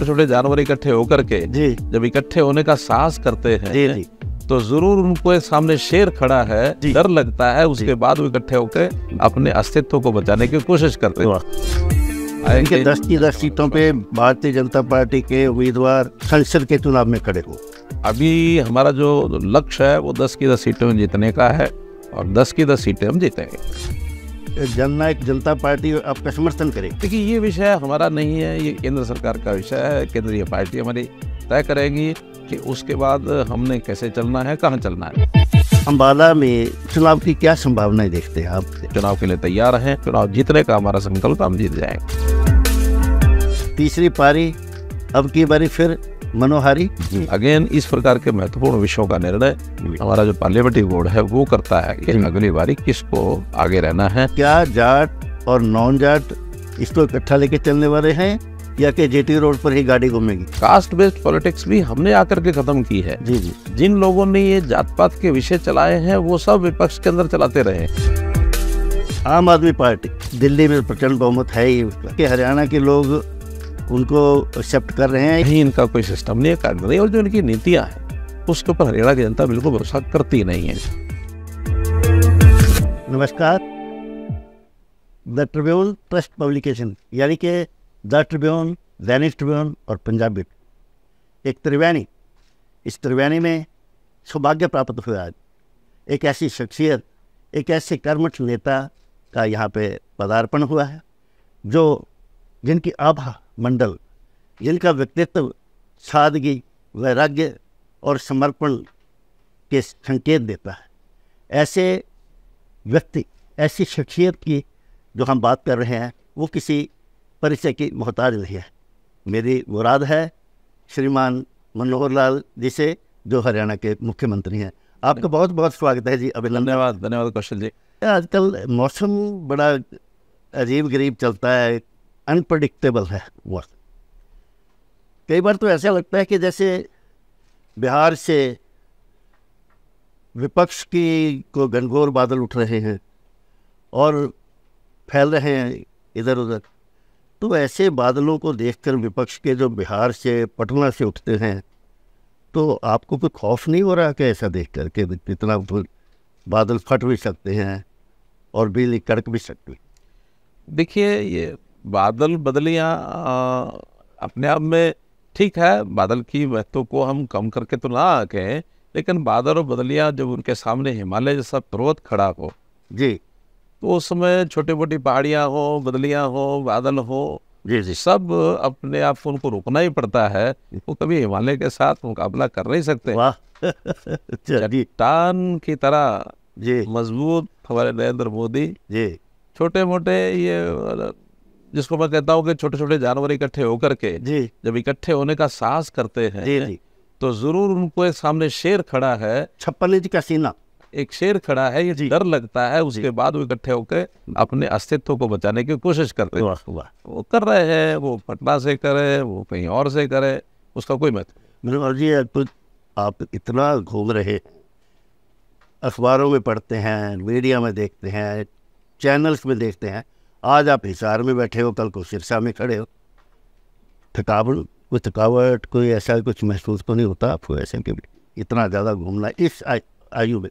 छोटे छोटे जानवर इकट्ठे होकर के जी जब इकट्ठे होने का साहस करते हैं जी जी तो जरूर उनको सामने शेर खड़ा है डर लगता है उसके बाद वो इकट्ठे होकर अपने अस्तित्व को बचाने की कोशिश करते हैं इनके दस की दस सीटों पे भारतीय जनता पार्टी के उम्मीदवार संसद के चुनाव में खड़े हो अभी हमारा जो लक्ष्य है वो दस की दस सीटों में जीतने का है और दस की दस सीटें हम जीतेंगे जननायक जनता पार्टी आपका समर्थन करे देखिए ये विषय हमारा नहीं है ये केंद्र सरकार का विषय है केंद्रीय पार्टी हमारी तय करेगी कि उसके बाद हमने कैसे चलना है कहाँ चलना है अम्बाला में चुनाव की क्या संभावनाएं देखते हैं आप चुनाव के लिए तैयार हैं चुनाव जीतने का हमारा संकल्प हम जीत जाएंगे तीसरी पारी अब की बारी फिर मनोहारी अगेन इस प्रकार के महत्वपूर्ण विषयों का निर्णय हमारा जो पार्लियामेंट्री बोर्ड है वो करता है कि अगली बारी किसको आगे रहना है क्या जाट और नॉन जाट इसको इकट्ठा लेके चलने वाले हैं या के जेटी रोड पर ही गाड़ी घूमेगी कास्ट बेस्ड पॉलिटिक्स भी हमने आकर के खत्म की है जी जी जिन लोगों ने ये जात पात के विषय चलाए हैं वो सब विपक्ष के अंदर चलाते रहे आम आदमी पार्टी दिल्ली में प्रचंड बहुमत है ही हरियाणा के लोग उनको एक्सेप्ट कर रहे हैं नहीं इनका कोई सिस्टम नहीं है कार्य और जो इनकी नीतियाँ हैं उसके ऊपर हरियाणा की जनता बिल्कुल भरोसा करती नहीं है नमस्कार द ट्रिब्यून ट्रस्ट पब्लिकेशन यानी कि द ट्रिब्यून दैनिक ट्रिब्यून और पंजाबी एक त्रिवेणी इस त्रिवेणी में सौभाग्य प्राप्त हुआ आज एक ऐसी शख्सियत एक ऐसे कर्मठ नेता का यहाँ पे पदार्पण हुआ है जो जिनकी आभा मंडल जिनका व्यक्तित्व सादगी वैराग्य और समर्पण के संकेत देता है ऐसे व्यक्ति ऐसी शख्सियत की जो हम बात कर रहे हैं वो किसी परिचय की मोहताज नहीं है मेरी मुराद है श्रीमान मनोहर लाल जी से जो हरियाणा के मुख्यमंत्री हैं आपका बहुत बहुत स्वागत है जी अभिनंदन धन्यवाद धन्यवाद कौशल जी आजकल मौसम बड़ा अजीब गरीब चलता है अनप्रडिक्टेबल है वक्त कई बार तो ऐसा लगता है कि जैसे बिहार से विपक्ष की को घनघोर बादल उठ रहे हैं और फैल रहे हैं इधर उधर तो ऐसे बादलों को देखकर विपक्ष के जो बिहार से पटना से उठते हैं तो आपको कोई खौफ नहीं हो रहा कि ऐसा देख कर के इतना बादल फट भी सकते हैं और बिजली कड़क भी सकती देखिए ये बादल बदलियाँ अपने आप में ठीक है बादल की महत्व को हम कम करके तो ना आके लेकिन बादल और बदलियाँ जब उनके सामने हिमालय जैसा पर्वत खड़ा हो जी तो उस समय छोटी मोटी पहाड़ियाँ हो बदलियाँ हो बादल हो जी जी सब अपने आप को उनको रोकना ही पड़ता है वो कभी हिमालय के साथ मुकाबला कर नहीं सकते चट्टान की तरह जी मजबूत हमारे नरेंद्र मोदी जी छोटे मोटे ये जिसको मैं कहता हूँ कि छोटे छोटे जानवर इकट्ठे होकर के जी जब इकट्ठे होने का साहस करते हैं जी जी तो जरूर उनको सामने शेर खड़ा है छप्पन इंच का सीना एक शेर खड़ा है ये डर लगता है उसके बाद वो इकट्ठे होकर अपने अस्तित्व को बचाने की कोशिश करते हैं वो कर रहे हैं वो पटना से करे वो कहीं और से करे उसका कोई महत्व जी आप इतना घूम रहे अखबारों में पढ़ते हैं मीडिया में देखते हैं चैनल्स में देखते हैं आज आप हिसार में बैठे हो कल को सिरसा में खड़े हो थकावट कोई थकावट कोई ऐसा कुछ महसूस तो नहीं होता आपको ऐसे कि इतना ज़्यादा घूमना इस आयु में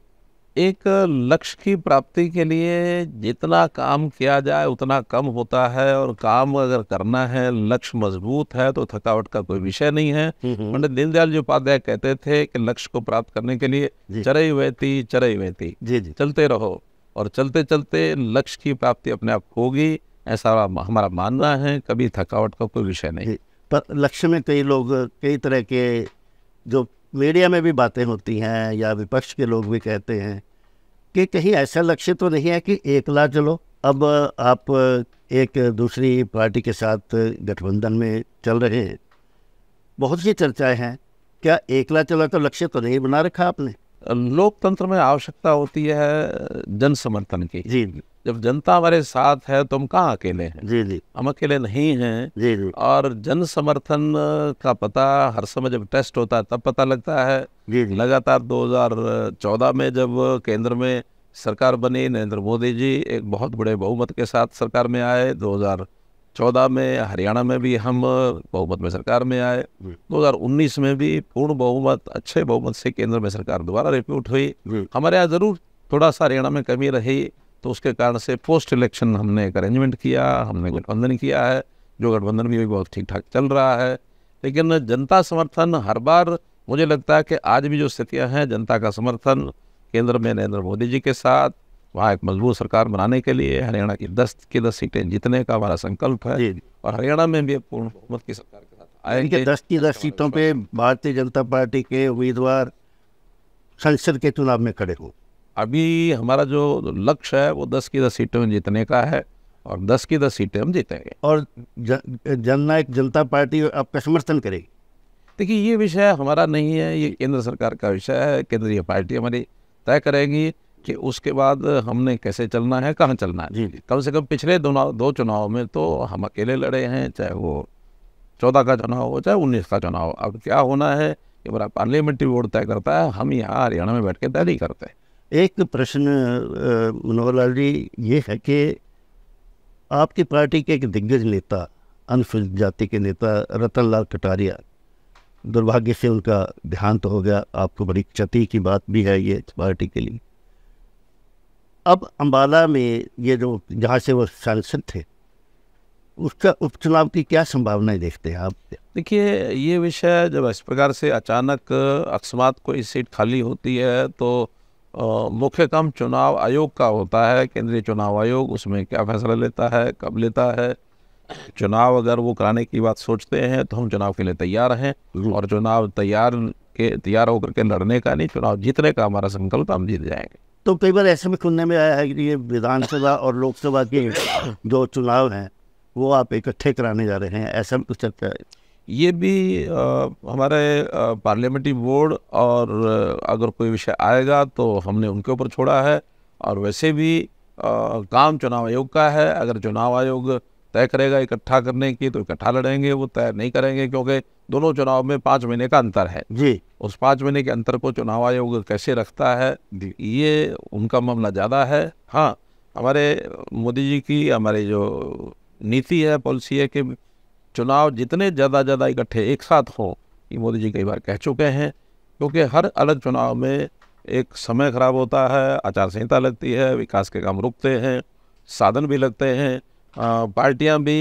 एक लक्ष्य की प्राप्ति के लिए जितना काम किया जाए उतना कम होता है और काम अगर करना है लक्ष्य मजबूत है तो थकावट का कोई विषय नहीं है हम्म, हम्म। पंडित दीनदयाल जी उपाध्याय कहते थे कि लक्ष्य को प्राप्त करने के लिए चरई वहती चरई जी चलते रहो और चलते चलते लक्ष्य की प्राप्ति अपने आप होगी ऐसा हमारा मानना है कभी थकावट का कोई विषय नहीं पर लक्ष्य में कई लोग कई तरह के जो मीडिया में भी बातें होती हैं या विपक्ष के लोग भी कहते हैं कि कहीं ऐसा लक्ष्य तो नहीं है कि एकला चलो अब आप एक दूसरी पार्टी के साथ गठबंधन में चल रहे हैं बहुत सी चर्चाएं हैं क्या एकला चला तो लक्ष्य तो नहीं बना रखा आपने लोकतंत्र में आवश्यकता होती है जन समर्थन की जी जब जनता हमारे साथ है तो हम कहाँ अकेले हैं जी जी हम अकेले नहीं हैं जी जी और जन समर्थन का पता हर समय जब टेस्ट होता है तब पता लगता है जी जी लगातार 2014 में जब केंद्र में सरकार बनी नरेंद्र मोदी जी एक बहुत बड़े बहुमत के साथ सरकार में आए 2000 चौदह में हरियाणा में भी हम बहुमत में सरकार में आए 2019 में भी पूर्ण बहुमत अच्छे बहुमत से केंद्र में सरकार दोबारा रिप्यूट हुई हमारे यहाँ ज़रूर थोड़ा सा हरियाणा में कमी रही तो उसके कारण से पोस्ट इलेक्शन हमने एक अरेंजमेंट किया हमने गठबंधन किया है जो गठबंधन भी बहुत ठीक ठाक चल रहा है लेकिन जनता समर्थन हर बार मुझे लगता है कि आज भी जो स्थितियाँ हैं जनता का समर्थन केंद्र में नरेंद्र मोदी जी के साथ वहाँ एक मजबूत सरकार बनाने के लिए हरियाणा की दस की दस सीटें जीतने का हमारा संकल्प है और हरियाणा में भी पूर्ण बहुमत की सरकार के साथ आएंगे दस की दस सीटों पर भारतीय जनता पार्टी के उम्मीदवार संसद के चुनाव में खड़े हो अभी हमारा जो लक्ष्य है वो दस की दस सीटों में जीतने का है और दस की दस सीटें हम जीतेंगे और जननायक जनता पार्टी आपका समर्थन करेगी देखिए ये विषय हमारा नहीं है ये केंद्र सरकार का विषय है केंद्रीय पार्टी हमारी तय करेगी कि उसके बाद हमने कैसे चलना है कहाँ चलना है जी कम से कम पिछले दो, दो चुनाव में तो हम अकेले लड़े हैं चाहे वो चौदह का चुनाव हो चाहे उन्नीस का चुनाव हो अब क्या होना है कि बड़ा पार्लियामेंट्री वोट तय करता है हम यहाँ हरियाणा में बैठ के तय नहीं करते एक प्रश्न मनोहर लाल जी ये है कि आपकी पार्टी के एक दिग्गज नेता अनुसूचित जाति के नेता रतन लाल कटारिया दुर्भाग्य से उनका देहांत तो हो गया आपको बड़ी क्षति की बात भी है ये पार्टी के लिए अब अम्बाला में ये जो जहाँ से वो सांसद थे उसका उपचुनाव की क्या संभावनाएं देखते हैं आप देखिए ये विषय जब इस प्रकार से अचानक अकस्मात कोई सीट खाली होती है तो मुख्य चुनाव आयोग का होता है केंद्रीय चुनाव आयोग उसमें क्या फैसला लेता है कब लेता है चुनाव अगर वो कराने की बात सोचते हैं तो हम चुनाव के लिए तैयार हैं हम्म। और चुनाव तैयार के तैयार होकर के लड़ने का नहीं चुनाव जीतने का हमारा संकल्प हम जीत जाएंगे तो कई बार ऐसे भी सुनने में आया है कि ये विधानसभा और लोकसभा के जो चुनाव हैं वो आप इकट्ठे कराने जा रहे हैं ऐसा भी कुछ चलता है ये भी आ, हमारे पार्लियामेंट्री बोर्ड और अगर कोई विषय आएगा तो हमने उनके ऊपर छोड़ा है और वैसे भी आ, काम चुनाव आयोग का है अगर चुनाव आयोग तय करेगा इकट्ठा करने की तो इकट्ठा लड़ेंगे वो तय नहीं करेंगे क्योंकि दोनों चुनाव में पाँच महीने का अंतर है जी उस पाँच महीने के अंतर को चुनाव आयोग कैसे रखता है ये उनका मामला ज़्यादा है हाँ हमारे मोदी जी की हमारी जो नीति है पॉलिसी है कि चुनाव जितने ज़्यादा ज़्यादा इकट्ठे एक साथ हों ये मोदी जी कई बार कह चुके हैं क्योंकि हर अलग चुनाव में एक समय खराब होता है आचार संहिता लगती है विकास के काम रुकते हैं साधन भी लगते हैं पार्टियां भी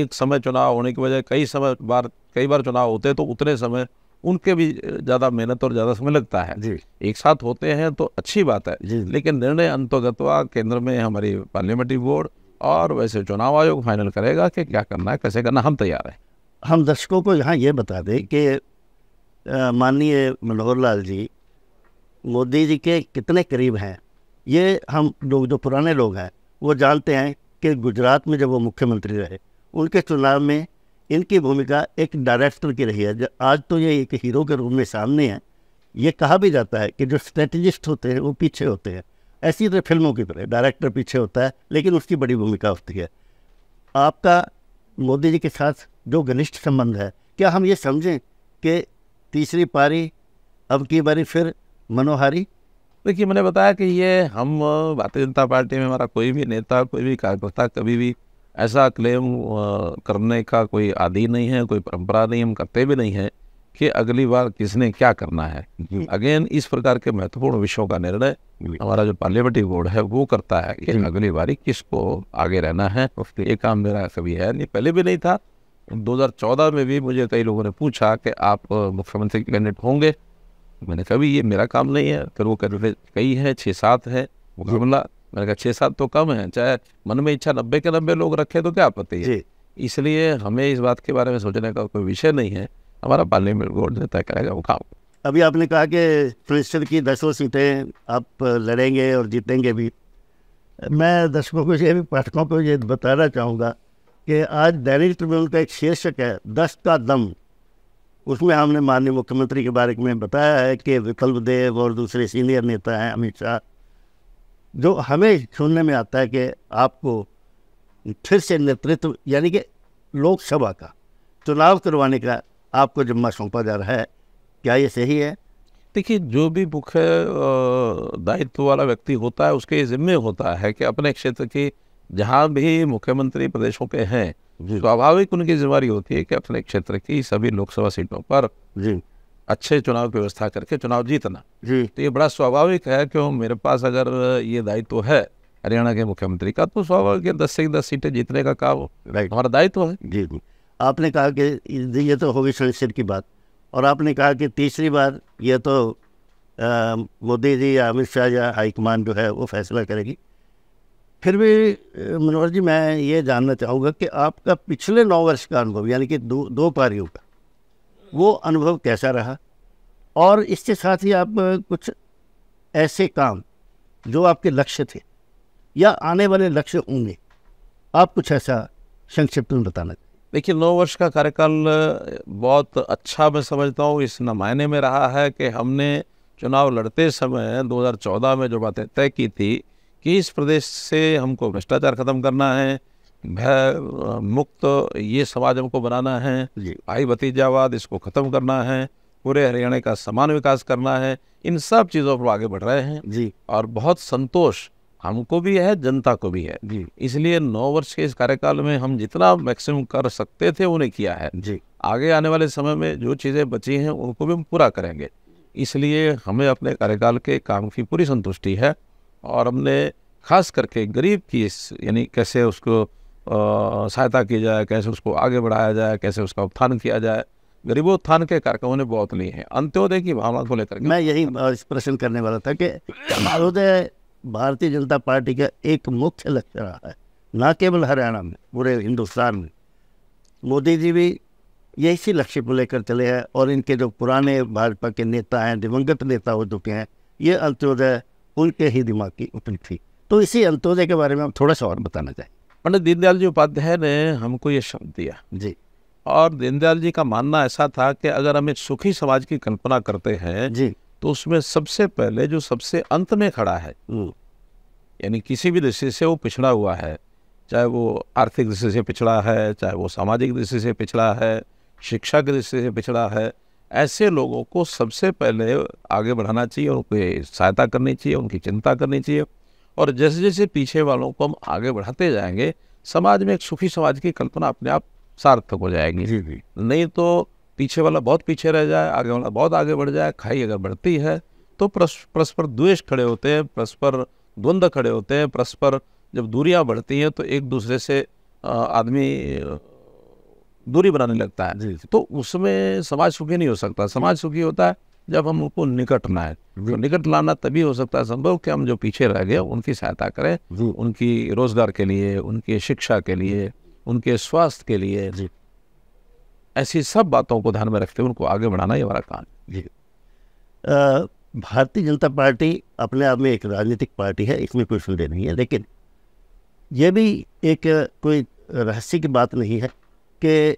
एक समय चुनाव होने की वजह कई समय बार कई बार चुनाव होते हैं तो उतने समय उनके भी ज़्यादा मेहनत और ज़्यादा समय लगता है जी एक साथ होते हैं तो अच्छी बात है जी लेकिन निर्णय अंतगतवा केंद्र में हमारी पार्लियामेंट्री बोर्ड और वैसे चुनाव आयोग फाइनल करेगा कि क्या करना है कैसे करना हम तैयार हैं हम दर्शकों को यहाँ ये बता दें कि माननीय मनोहर लाल जी मोदी जी के कितने करीब हैं ये हम लोग जो पुराने लोग हैं वो जानते हैं के गुजरात में जब वो मुख्यमंत्री रहे उनके चुनाव में इनकी भूमिका एक डायरेक्टर की रही है जो आज तो ये एक हीरो के रूप में सामने है ये कहा भी जाता है कि जो स्ट्रेटजिस्ट होते हैं वो पीछे होते हैं ऐसी तरह तो फिल्मों की तरह डायरेक्टर पीछे होता है लेकिन उसकी बड़ी भूमिका होती है आपका मोदी जी के साथ जो घनिष्ठ संबंध है क्या हम ये समझें कि तीसरी पारी अब की बारी फिर मनोहारी देखिए मैंने बताया कि ये हम भारतीय जनता पार्टी में हमारा कोई भी नेता कोई भी कार्यकर्ता कभी भी ऐसा क्लेम करने का कोई आदि नहीं है कोई परंपरा नहीं हम करते भी नहीं है कि अगली बार किसने क्या करना है अगेन इस प्रकार के महत्वपूर्ण विषयों का निर्णय हमारा जो पार्लियामेंट्री बोर्ड है वो करता है कि अगली बारी किसको आगे रहना है ये काम मेरा कभी है नहीं पहले भी नहीं था 2014 में भी मुझे कई लोगों ने पूछा कि आप मुख्यमंत्री कैंडिडेट होंगे मैंने कहा भी ये मेरा काम नहीं है फिर वो रहे कई है छः सात है मुकाबला मैंने कहा छः सात तो कम है चाहे मन में इच्छा नब्बे के नब्बे लोग रखे तो क्या आपत्ति है इसलिए हमें इस बात के बारे में सोचने का कोई विषय नहीं है हमारा पार्लियामेंट बोर्ड तय करेगा वो काम अभी आपने कहा कि फिनिस्टर की दसों सीटें आप लड़ेंगे और जीतेंगे भी मैं दर्शकों को ये भी पाठकों को ये बताना चाहूँगा कि आज दैनिक ट्रिब्यूनल का एक शीर्षक है दस का दम उसमें हमने माननीय मुख्यमंत्री के बारे में बताया है कि विकल्प देव और दूसरे सीनियर नेता हैं अमित शाह जो हमें सुनने में आता है कि आपको फिर से नेतृत्व यानी कि लोकसभा का चुनाव करवाने का आपको जिम्मा सौंपा जा रहा है क्या ये सही है देखिए जो भी मुख्य दायित्व वाला व्यक्ति होता है उसके ज़िम्मे होता है कि अपने क्षेत्र की जहाँ भी मुख्यमंत्री प्रदेशों के हैं स्वाभाविक उनकी जिम्मेवारी होती है कि अपने क्षेत्र की सभी लोकसभा सीटों पर जी अच्छे चुनाव की व्यवस्था करके चुनाव जीतना जी तो ये बड़ा स्वाभाविक है क्यों मेरे पास अगर ये दायित्व तो है हरियाणा के मुख्यमंत्री का तो स्वाभाविक है दस से दस सीटें जीतने का काम हमारा दायित्व तो है जी जी आपने कहा कि ये तो होगी संसद की बात और आपने कहा कि तीसरी बार ये तो मोदी जी या अमित शाह या हाईकमान जो है वो फैसला करेगी फिर भी मनोहर जी मैं ये जानना चाहूँगा कि आपका पिछले नौ वर्ष का अनुभव यानी कि दो दो पारियों का वो अनुभव कैसा रहा और इसके साथ ही आप कुछ ऐसे काम जो आपके लक्ष्य थे या आने वाले लक्ष्य होंगे आप कुछ ऐसा संक्षिप्त में बताना देखिए नौ वर्ष का कार्यकाल बहुत अच्छा मैं समझता हूँ इस मायने में रहा है कि हमने चुनाव लड़ते समय 2014 में जो बातें तय की थी कि इस प्रदेश से हमको भ्रष्टाचार ख़त्म करना है भय मुक्त ये समाज हमको बनाना है भाई भतीजावाद इसको ख़त्म करना है पूरे हरियाणा का समान विकास करना है इन सब चीज़ों पर आगे बढ़ रहे हैं जी और बहुत संतोष हमको भी है जनता को भी है जी इसलिए नौ वर्ष के इस कार्यकाल में हम जितना मैक्सिमम कर सकते थे उन्हें किया है जी आगे आने वाले समय में जो चीज़ें बची हैं उनको भी हम पूरा करेंगे इसलिए हमें अपने कार्यकाल के काम की पूरी संतुष्टि है और हमने खास करके गरीब की यानी कैसे उसको सहायता की जाए कैसे उसको आगे बढ़ाया जाए कैसे उसका उत्थान किया जाए गरीबोत्थान के कार्यक्रमों ने बहुत लिए हैं अंत्योदय की भावना को लेकर मैं यही प्रश्न करने वाला था कि अंत्योदय भारतीय जनता पार्टी का एक मुख्य लक्ष्य रहा है न केवल हरियाणा में पूरे हिंदुस्तान में मोदी जी भी यही लक्ष्य को लेकर चले हैं और इनके जो पुराने भाजपा के नेता हैं दिवंगत नेता हो चुके हैं ये अंत्योदय उनके ही दिमाग की उपज थी तो इसी अंत्योदय के बारे में हम थोड़ा सा और बताना चाहें पंडित दीनदयाल जी उपाध्याय ने हमको ये शब्द दिया जी और दीनदयाल जी का मानना ऐसा था कि अगर हम एक सुखी समाज की कल्पना करते हैं जी तो उसमें सबसे पहले जो सबसे अंत में खड़ा है हम्म। यानी किसी भी दृष्टि से वो पिछड़ा हुआ है चाहे वो आर्थिक दृष्टि से पिछड़ा है चाहे वो सामाजिक दृष्टि से पिछड़ा है शिक्षा की दृष्टि से पिछड़ा है ऐसे लोगों को सबसे पहले आगे बढ़ाना चाहिए उनकी सहायता करनी चाहिए उनकी चिंता करनी चाहिए और जैसे जैसे पीछे वालों को हम आगे बढ़ाते जाएंगे समाज में एक सुखी समाज की कल्पना अपने आप सार्थक हो जाएगी जी जी नहीं तो पीछे वाला बहुत पीछे रह जाए आगे वाला बहुत आगे बढ़ जाए खाई अगर बढ़ती है तो परस्पर द्वेष खड़े होते हैं परस्पर द्वंद्व खड़े होते हैं परस्पर जब दूरियां बढ़ती हैं तो एक दूसरे से आदमी दूरी बनाने लगता है तो उसमें समाज सुखी नहीं हो सकता समाज सुखी होता है जब हम उनको निकट लाए तो निकट लाना तभी हो सकता है संभव कि हम जो पीछे रह गए उनकी सहायता करें उनकी रोजगार के लिए उनकी शिक्षा के लिए उनके स्वास्थ्य के लिए ऐसी सब बातों को ध्यान में रखते हुए उनको आगे बढ़ाना ये हमारा काम जी भारतीय जनता पार्टी अपने आप में एक राजनीतिक पार्टी है इसमें कोई संदेह नहीं है लेकिन यह भी एक कोई रहस्य की बात नहीं है के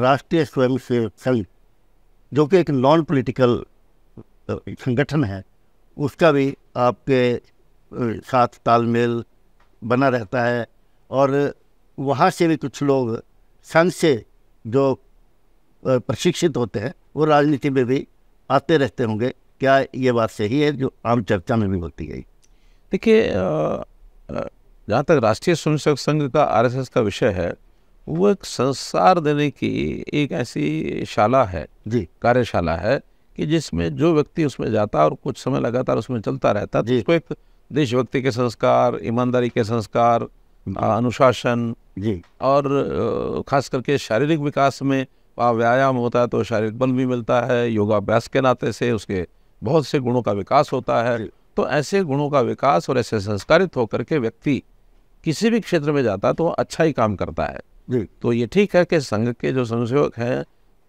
राष्ट्रीय स्वयंसेवक संघ जो कि एक नॉन पॉलिटिकल संगठन है उसका भी आपके साथ तालमेल बना रहता है और वहाँ से भी कुछ लोग संघ से जो प्रशिक्षित होते हैं वो राजनीति में भी आते रहते होंगे क्या ये बात सही है जो आम चर्चा में भी बोलती गई देखिए जहाँ तक राष्ट्रीय स्वयंसेवक संघ का आरएसएस का विषय है वो एक संस्कार देने की एक ऐसी शाला है जी कार्यशाला है कि जिसमें जो व्यक्ति उसमें जाता और कुछ समय लगातार उसमें चलता रहता है उसको एक देशभक्ति के संस्कार ईमानदारी के संस्कार अनुशासन जी और खास करके शारीरिक विकास में वहाँ व्यायाम होता है तो शारीरिक बल भी मिलता है योगाभ्यास के नाते से उसके बहुत से गुणों का विकास होता है तो ऐसे गुणों का विकास और ऐसे संस्कारित होकर के व्यक्ति किसी भी क्षेत्र में जाता है तो वो अच्छा ही काम करता है जी तो ये ठीक है कि संघ के जो स्वयंसेवक हैं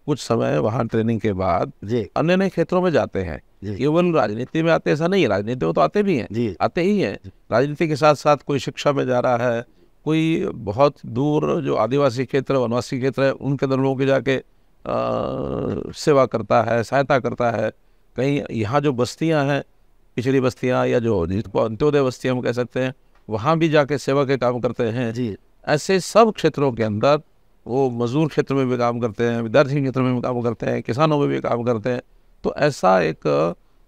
कुछ समय वहाँ ट्रेनिंग के बाद अन्य अन्य क्षेत्रों में जाते हैं केवल राजनीति में आते ऐसा नहीं है राजनीति में तो आते भी हैं आते ही हैं राजनीति के साथ साथ कोई शिक्षा में जा रहा है कोई बहुत दूर जो आदिवासी क्षेत्र वनवासी क्षेत्र है उनके अंदर लोगों के जाके आ, सेवा करता है सहायता करता है कहीं यहाँ जो बस्तियाँ हैं पिछड़ी बस्तियाँ या जो जिसको अंत्योदय बस्तियाँ हम कह सकते हैं वहाँ भी जाके सेवा के काम करते हैं जी ऐसे सब क्षेत्रों के अंदर वो मजदूर क्षेत्र में भी काम करते हैं विद्यार्थी क्षेत्र में भी काम करते हैं किसानों में भी काम करते हैं तो ऐसा एक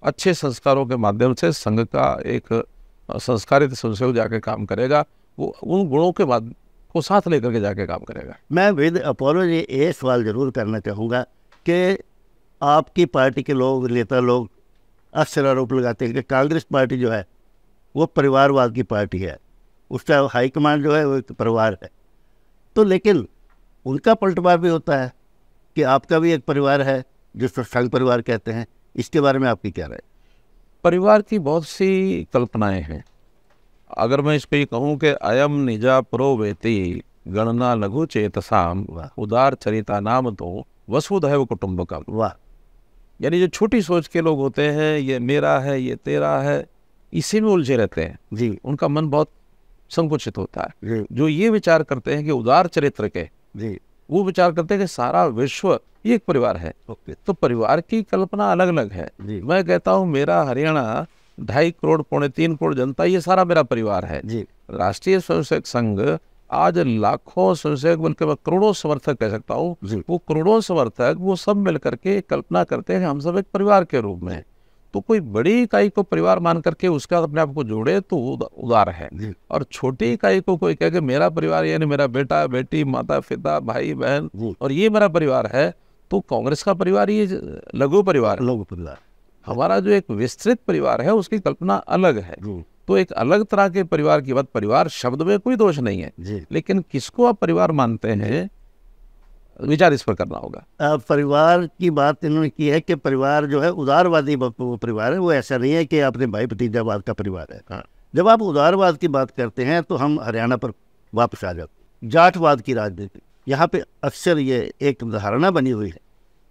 अच्छे संस्कारों के माध्यम से संघ का एक संस्कारित संसद जाके काम करेगा वो उन गुणों के बाद को साथ लेकर के जाके काम करेगा मैं विद अपोलो जी ये सवाल ज़रूर करना चाहूँगा कि आपकी पार्टी के लोग नेता लोग अक्सर आरोप लगाते हैं कि कांग्रेस पार्टी जो है वो परिवारवाद की पार्टी है उसका हाईकमांड जो है वो एक परिवार है तो लेकिन उनका पलटवार भी होता है कि आपका भी एक परिवार है जिसको संघ परिवार कहते हैं इसके बारे में आपकी क्या राय परिवार की बहुत सी कल्पनाएं हैं अगर मैं इस पर ये कहूँ कि अयम निजा प्रो वेती गणना लघु चेतसाम उदार चरिता नाम तो वसुधैव का वाह यानी जो छोटी सोच के लोग होते हैं ये मेरा है ये तेरा है इसी में उलझे रहते हैं जी उनका मन बहुत संकुचित होता है जो ये विचार करते हैं कि उदार चरित्र के वो विचार करते हैं कि सारा विश्व एक परिवार है तो परिवार की कल्पना अलग अलग है मैं कहता हूँ मेरा हरियाणा ढाई करोड़ पौने तीन करोड़ जनता ये सारा मेरा परिवार है राष्ट्रीय स्वयंसेवक संघ आज लाखों स्वयंसेवक बल्कि मैं करोड़ों समर्थक कह सकता हूँ वो करोड़ों समर्थक वो सब मिल करके कल्पना करते हैं हम सब एक परिवार के रूप में तो कोई बड़ी इकाई को परिवार मान करके उसका अपने आप को जोड़े तो उदार है और छोटी इकाई को कोई कहे मेरा परिवार यानी मेरा बेटा बेटी माता पिता भाई बहन और ये मेरा परिवार है तो कांग्रेस का परिवार ये लघु परिवार लघु परिवार हमारा जो एक विस्तृत परिवार है उसकी कल्पना अलग है तो एक अलग तरह के परिवार की बात परिवार शब्द में कोई दोष नहीं है लेकिन किसको आप परिवार मानते हैं विचार इस पर करना होगा परिवार की बात इन्होंने की है कि परिवार जो है उदारवादी परिवार है वो ऐसा नहीं है कि आपने भाई भतीजावाद का परिवार है हाँ। जब आप उदारवाद की बात करते हैं तो हम हरियाणा पर वापस आ जाते जाटवाद की राजनीति यहाँ पे अक्सर ये एक धारणा बनी हुई है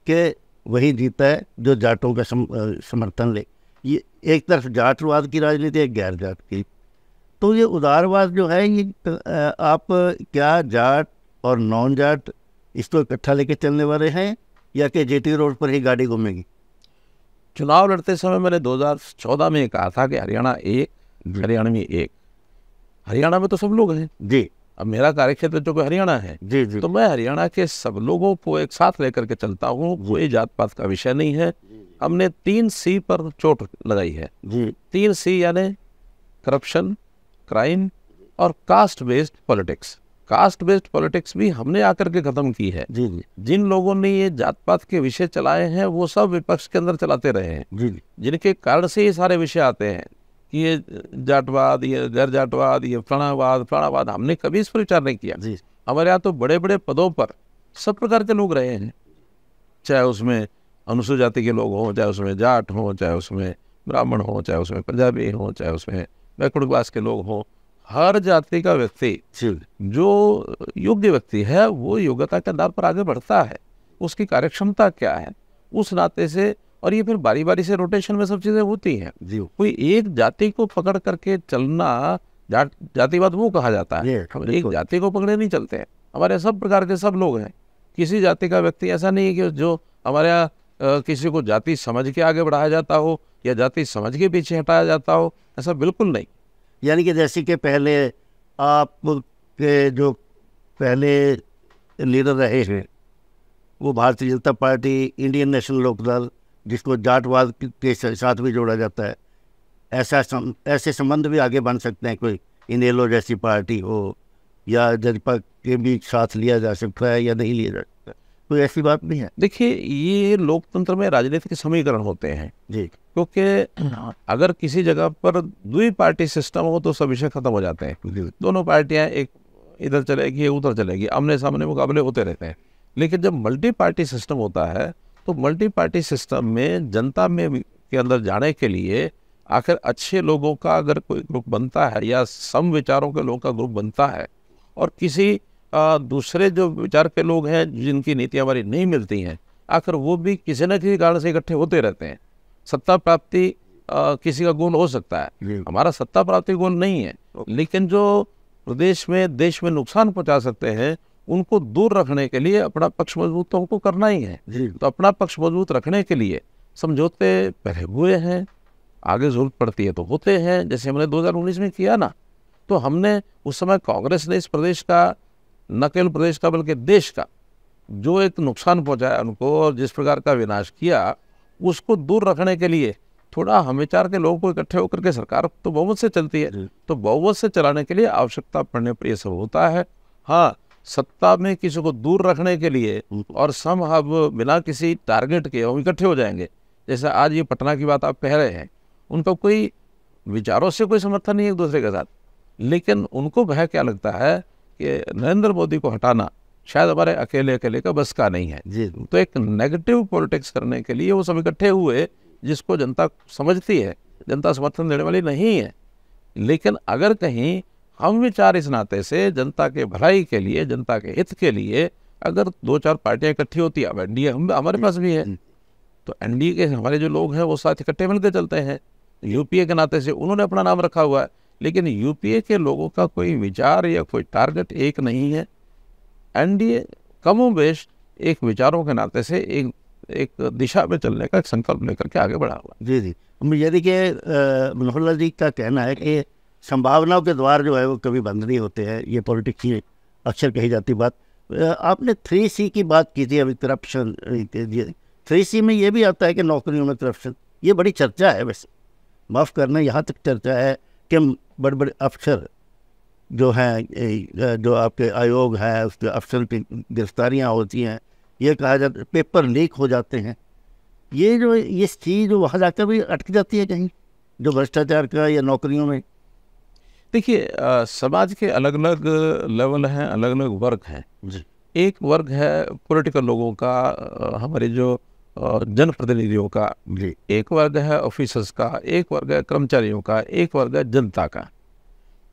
कि वही जीता है जो जाटों का समर्थन ले ये एक तरफ जाटवाद की राजनीति एक गैर जाट की तो ये उदारवाद जो है ये आप क्या जाट और नॉन जाट इसको इकट्ठा लेके चलने वाले हैं या कि जे रोड पर ही गाड़ी घूमेगी चुनाव लड़ते समय मैंने 2014 में कहा था कि हरियाणा एक हरियाणा में एक हरियाणा में तो सब लोग हैं जी अब मेरा कार्यक्षेत्र जो कि हरियाणा है जी जी तो मैं हरियाणा के सब लोगों को एक साथ लेकर के चलता हूँ कोई जात पात का विषय नहीं है हमने तीन सी पर चोट लगाई है जी तीन सी यानी करप्शन क्राइम और caste based politics caste based politics भी हमने आकर के खत्म की है जी जी जिन लोगों ने ये जात पात के विषय चलाए हैं वो सब विपक्ष के अंदर चलाते रहे हैं जी जी जिनके कारण से ये सारे विषय आते हैं कि ये जाटवाद ये गैर जाटवाद ये फलानावाद फलानावाद हमने कभी इस पर विचार नहीं किया जी हमारे यहाँ तो बड़े बड़े पदों पर सब प्रकार के लोग रहे हैं चाहे उसमें अनुसूचित जाति के लोग हों चाहे उसमें जाट हों चाहे उसमें ब्राह्मण हों चाहे उसमें पंजाबी हों चाहे उसमें बैकुड़वास के लोग हों हर जाति का व्यक्ति जो योग्य व्यक्ति है वो योग्यता के आधार पर आगे बढ़ता है उसकी कार्यक्षमता क्या है उस नाते से और ये फिर बारी बारी से रोटेशन में सब चीज़ें होती हैं कोई एक जाति को पकड़ करके चलना जा, जातिवाद वो कहा जाता है एक जाति को पकड़े नहीं चलते हैं हमारे सब प्रकार के सब लोग हैं किसी जाति का व्यक्ति ऐसा नहीं है कि जो हमारे यहाँ किसी को जाति समझ के आगे बढ़ाया जाता हो या जाति समझ के पीछे हटाया जाता हो ऐसा बिल्कुल नहीं यानी कि जैसे कि पहले आप के जो पहले लीडर रहे हैं वो भारतीय जनता पार्टी इंडियन नेशनल लोकदल जिसको जाटवाद के साथ भी जोड़ा जाता है ऐसा सम, ऐसे संबंध भी आगे बन सकते हैं कोई इनेलो जैसी पार्टी हो या जनपा के भी साथ लिया जा सकता है या नहीं लिया जा कोई ऐसी बात नहीं है देखिए ये लोकतंत्र में राजनीति के समीकरण होते हैं जी क्योंकि अगर किसी जगह पर दुई पार्टी सिस्टम हो तो सब विषय खत्म हो जाते हैं दोनों पार्टियां एक इधर चलेगी उधर चलेगी आमने सामने मुकाबले होते रहते हैं लेकिन जब मल्टी पार्टी सिस्टम होता है तो मल्टी पार्टी सिस्टम में जनता में के अंदर जाने के लिए आखिर अच्छे लोगों का अगर कोई ग्रुप बनता है या सम विचारों के लोगों का ग्रुप बनता है और किसी दूसरे जो विचार के लोग हैं जिनकी नीतियाँ हमारी नहीं मिलती हैं आखिर वो भी किसी न किसी कारण से इकट्ठे होते रहते हैं सत्ता प्राप्ति किसी का गुण हो सकता है हमारा सत्ता प्राप्ति गुण नहीं है लेकिन जो प्रदेश में देश में नुकसान पहुंचा सकते हैं उनको दूर रखने के लिए अपना पक्ष मजबूत तो हमको करना ही है तो अपना पक्ष मजबूत रखने के लिए समझौते पहले हुए हैं आगे जरूरत पड़ती है तो होते हैं जैसे हमने 2019 में किया ना तो हमने उस समय कांग्रेस ने इस प्रदेश का न केवल प्रदेश का बल्कि देश का जो एक नुकसान पहुंचाया उनको और जिस प्रकार का विनाश किया उसको दूर रखने के लिए थोड़ा हमेचार के लोगों को इकट्ठे होकर के सरकार तो बहुमत से चलती है तो बहुमत से चलाने के लिए आवश्यकता पड़ने पर यह सब होता है हाँ सत्ता में किसी को दूर रखने के लिए और सम हम बिना किसी टारगेट के हम इकट्ठे हो जाएंगे जैसे आज ये पटना की बात आप कह रहे हैं उनका कोई विचारों से कोई समर्थन नहीं है एक दूसरे के साथ लेकिन उनको भय क्या लगता है कि नरेंद्र मोदी को हटाना शायद हमारे अकेले अकेले का बस का नहीं है जी तो एक नेगेटिव पॉलिटिक्स करने के लिए वो सब इकट्ठे हुए जिसको जनता समझती है जनता समर्थन देने वाली नहीं है लेकिन अगर कहीं हम विचार इस नाते से जनता के भलाई के लिए जनता के हित के लिए अगर दो चार पार्टियां इकट्ठी होती है अब एनडीए हम हमारे पास भी है तो एनडीए के हमारे जो लोग हैं वो साथ इकट्ठे मिलकर चलते हैं यूपीए के नाते से उन्होंने अपना नाम रखा हुआ है लेकिन यूपीए के लोगों का कोई विचार या कोई टारगेट एक नहीं है एनडीए कमो बेस्ट एक विचारों के नाते से एक एक दिशा में चलने का संकल्प लेकर के आगे बढ़ा हुआ जी जी यदि देखिए मनोहर जी का कहना है कि संभावनाओं के द्वार जो है वो कभी बंद नहीं होते हैं ये पॉलिटिक्स की अक्सर कही जाती बात आपने थ्री सी की बात की थी अभी करप्शन थ्री सी में ये भी आता है कि नौकरियों में करप्शन ये बड़ी चर्चा है वैसे माफ़ करना यहाँ तक चर्चा है के बड़े बड़े अफसर जो हैं जो आपके आयोग है उसके अफसर की गिरफ्तारियाँ होती हैं ये कहा जाता पेपर लीक हो जाते हैं ये जो ये चीज़ जो वहाँ जाकर भी अटक जाती है कहीं जो भ्रष्टाचार का या नौकरियों में देखिए समाज के अलग अलग लेवल हैं अलग अलग वर्ग हैं जी एक वर्ग है पॉलिटिकल लोगों का हमारे जो जनप्रतिनिधियों का जी एक वर्ग है ऑफिसर्स का एक वर्ग है कर्मचारियों का एक वर्ग है जनता का